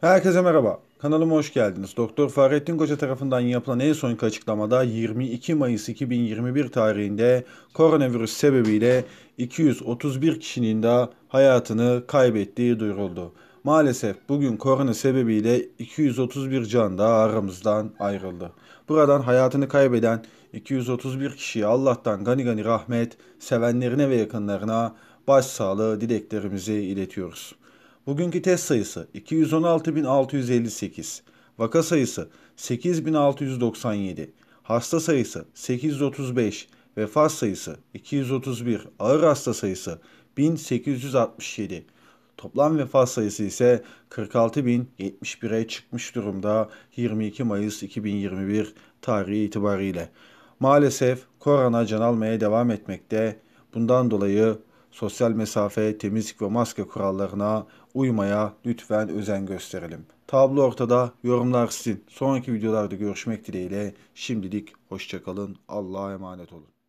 Herkese merhaba. Kanalıma hoş geldiniz. Doktor Fahrettin Koca tarafından yapılan en son açıklamada 22 Mayıs 2021 tarihinde koronavirüs sebebiyle 231 kişinin de hayatını kaybettiği duyuruldu. Maalesef bugün korona sebebiyle 231 can da aramızdan ayrıldı. Buradan hayatını kaybeden 231 kişiye Allah'tan gani gani rahmet, sevenlerine ve yakınlarına başsağlığı dileklerimizi iletiyoruz. Bugünkü test sayısı 216.658. Vaka sayısı 8.697. Hasta sayısı 835. Vefat sayısı 231. Ağır hasta sayısı 1867. Toplam vefat sayısı ise 46.071'e çıkmış durumda 22 Mayıs 2021 tarihi itibariyle. Maalesef korona can almaya devam etmekte. Bundan dolayı sosyal mesafe, temizlik ve maske kurallarına uymaya lütfen özen gösterelim. Tablo ortada, yorumlar sizin. Sonraki videolarda görüşmek dileğiyle şimdilik hoşçakalın, Allah'a emanet olun.